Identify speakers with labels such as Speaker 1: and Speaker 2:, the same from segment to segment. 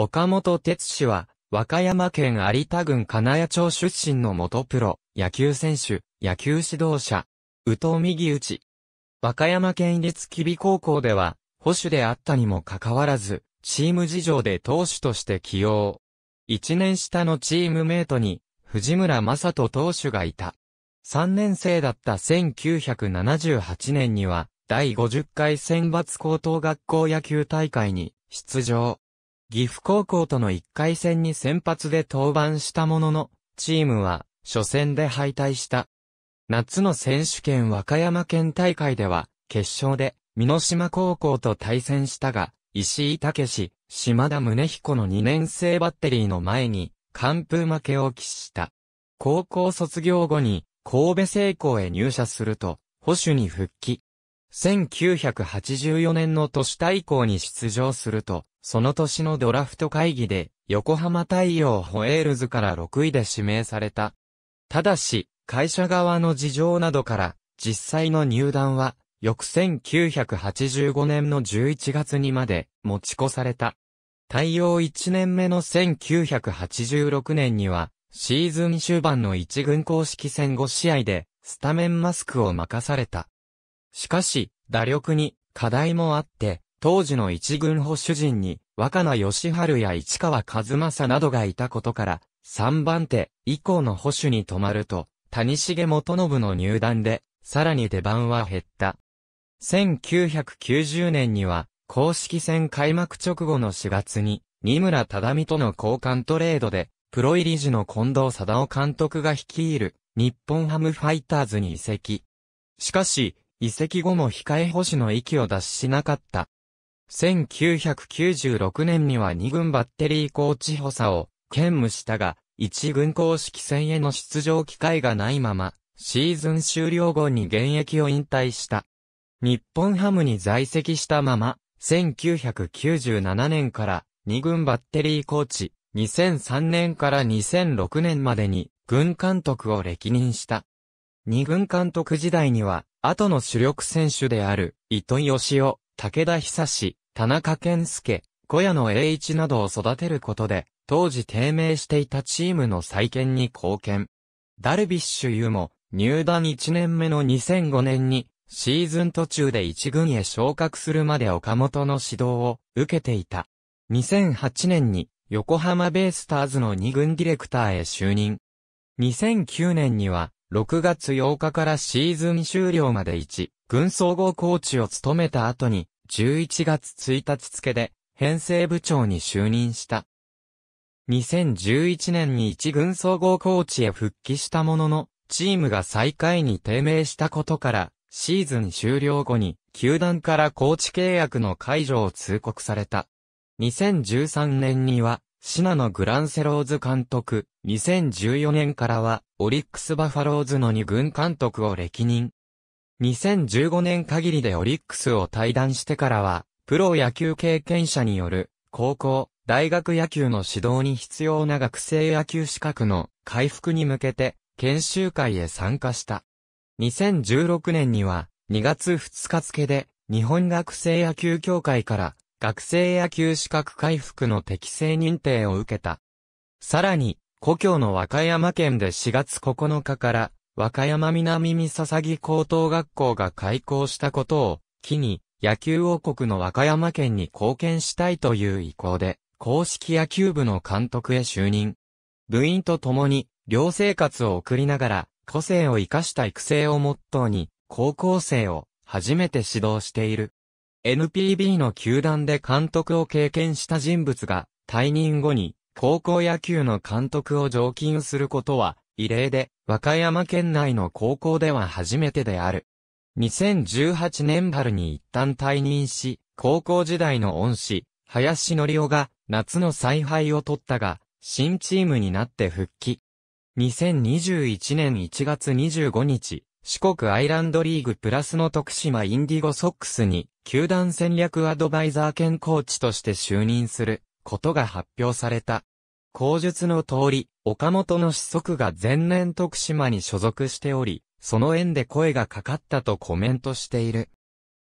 Speaker 1: 岡本哲氏は、和歌山県有田郡金谷町出身の元プロ、野球選手、野球指導者、宇藤右打ち。和歌山県立吉備高校では、保守であったにもかかわらず、チーム事情で投手として起用。一年下のチームメイトに、藤村正人投手がいた。三年生だった1978年には、第50回選抜高等学校野球大会に出場。岐阜高校との1回戦に先発で登板したものの、チームは初戦で敗退した。夏の選手権和歌山県大会では、決勝で、美島高校と対戦したが、石井武史、島田宗彦の2年生バッテリーの前に、完封負けを喫した。高校卒業後に、神戸製鋼へ入社すると、保守に復帰。1984年の都市対抗に出場すると、その年のドラフト会議で、横浜太陽ホエールズから6位で指名された。ただし、会社側の事情などから、実際の入団は、翌1985年の11月にまで持ち越された。対応1年目の1986年には、シーズン終盤の1軍公式戦5試合で、スタメンマスクを任された。しかし、打力に課題もあって、当時の一軍保守陣に、若菜義春や市川和正などがいたことから、3番手以降の保守に止まると、谷重元信の入団で、さらに出番は減った。1990年には、公式戦開幕直後の4月に、二村忠美との交換トレードで、プロ入り時の近藤貞夫監督が率いる、日本ハムファイターズに移籍。しかし、移籍後も控え保守の域を脱しなかった1996年には2軍バッテリーコーチ補佐を兼務したが、1軍公式戦への出場機会がないまま、シーズン終了後に現役を引退した。日本ハムに在籍したまま、1997年から2軍バッテリーコーチ、2003年から2006年までに軍監督を歴任した。2軍監督時代には、後の主力選手である、糸井義雄、武田久志、田中健介、小屋野栄一などを育てることで、当時低迷していたチームの再建に貢献。ダルビッシュ有も、入団1年目の2005年に、シーズン途中で1軍へ昇格するまで岡本の指導を受けていた。2008年に横浜ベイスターズの2軍ディレクターへ就任。2009年には6月8日からシーズン終了まで1、軍総合コーチを務めた後に、11月1日付で、編成部長に就任した。2011年に1軍総合コーチへ復帰したものの、チームが最下位に低迷したことから、シーズン終了後に、球団からコーチ契約の解除を通告された。2013年には、シナのグランセローズ監督、2014年からは、オリックスバファローズの二軍監督を歴任。2015年限りでオリックスを退団してからは、プロ野球経験者による、高校、大学野球の指導に必要な学生野球資格の回復に向けて、研修会へ参加した。2016年には、2月2日付で、日本学生野球協会から、学生野球資格回復の適正認定を受けた。さらに、故郷の和歌山県で4月9日から、和歌山南三笹木高等学校が開校したことを、機に、野球王国の和歌山県に貢献したいという意向で、公式野球部の監督へ就任。部員と共に、寮生活を送りながら、個性を生かした育成をモットーに、高校生を初めて指導している。NPB の球団で監督を経験した人物が、退任後に、高校野球の監督を常勤することは、異例で、和歌山県内の高校では初めてである。2018年春に一旦退任し、高校時代の恩師、林則夫が、夏の采配を取ったが、新チームになって復帰。2021年1月25日、四国アイランドリーグプラスの徳島インディゴソックスに、球団戦略アドバイザー兼コーチとして就任することが発表された。口述の通り、岡本の子息が前年徳島に所属しており、その縁で声がかかったとコメントしている。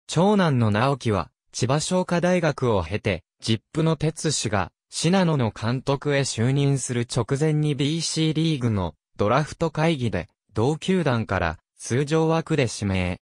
Speaker 1: 長男の直樹は、千葉商科大学を経て、ジップの哲氏が、信濃の監督へ就任する直前に BC リーグのドラフト会議で、同球団から通常枠で指名。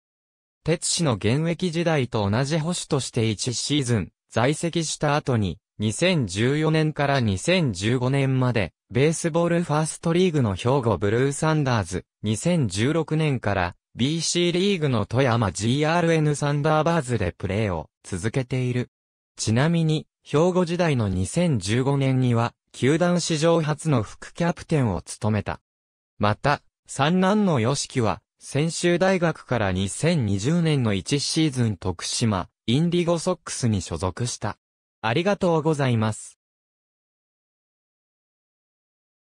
Speaker 1: 鉄氏の現役時代と同じ保守として1シーズン在籍した後に、2014年から2015年まで、ベースボールファーストリーグの兵庫ブルーサンダーズ、2016年から BC リーグの富山 GRN サンダーバーズでプレーを続けている。ちなみに、兵庫時代の2015年には、球団史上初の副キャプテンを務めた。また、三男の吉木は、専修大学から2020年の1シーズン徳島、インディゴソックスに所属した。ありがとうございます。